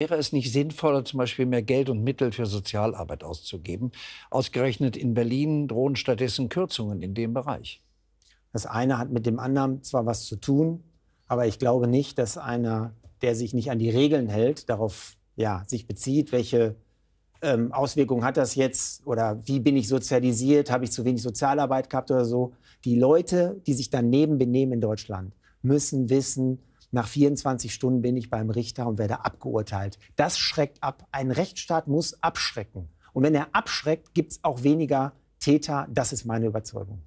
Wäre es nicht sinnvoller, zum Beispiel mehr Geld und Mittel für Sozialarbeit auszugeben? Ausgerechnet in Berlin drohen stattdessen Kürzungen in dem Bereich. Das eine hat mit dem anderen zwar was zu tun, aber ich glaube nicht, dass einer, der sich nicht an die Regeln hält, darauf ja, sich bezieht, welche ähm, Auswirkungen hat das jetzt oder wie bin ich sozialisiert, habe ich zu wenig Sozialarbeit gehabt oder so. Die Leute, die sich daneben benehmen in Deutschland, müssen wissen, nach 24 Stunden bin ich beim Richter und werde abgeurteilt. Das schreckt ab. Ein Rechtsstaat muss abschrecken. Und wenn er abschreckt, gibt es auch weniger Täter. Das ist meine Überzeugung.